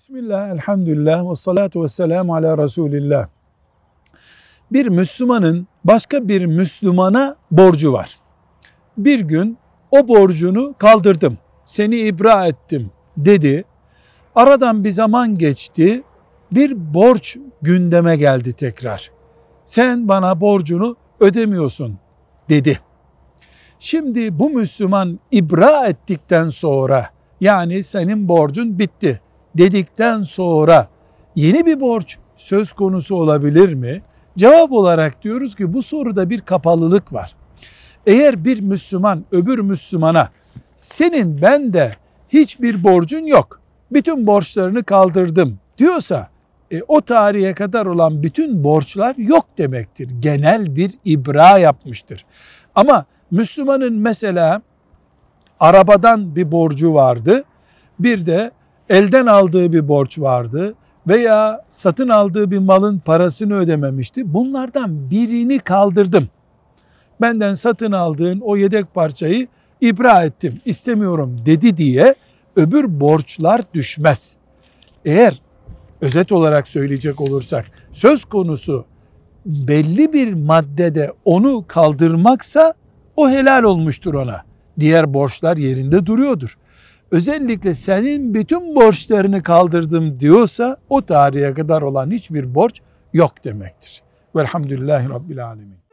Bismillah, elhamdülillah ve salatu ve selamu ala Resulillah. Bir Müslümanın başka bir Müslümana borcu var. Bir gün o borcunu kaldırdım, seni ibra ettim dedi. Aradan bir zaman geçti, bir borç gündeme geldi tekrar. Sen bana borcunu ödemiyorsun dedi. Şimdi bu Müslüman ibra ettikten sonra yani senin borcun bitti dedikten sonra yeni bir borç söz konusu olabilir mi? Cevap olarak diyoruz ki bu soruda bir kapalılık var. Eğer bir Müslüman öbür Müslümana senin bende hiçbir borcun yok. Bütün borçlarını kaldırdım diyorsa e, o tarihe kadar olan bütün borçlar yok demektir. Genel bir ibra yapmıştır. Ama Müslümanın mesela arabadan bir borcu vardı. Bir de elden aldığı bir borç vardı veya satın aldığı bir malın parasını ödememişti. Bunlardan birini kaldırdım. Benden satın aldığın o yedek parçayı ibra ettim, istemiyorum dedi diye öbür borçlar düşmez. Eğer özet olarak söyleyecek olursak söz konusu belli bir maddede onu kaldırmaksa o helal olmuştur ona. Diğer borçlar yerinde duruyordur özellikle senin bütün borçlarını kaldırdım diyorsa o tarihe kadar olan hiçbir borç yok demektir. Velhamdülillahi Rabbil Alemin.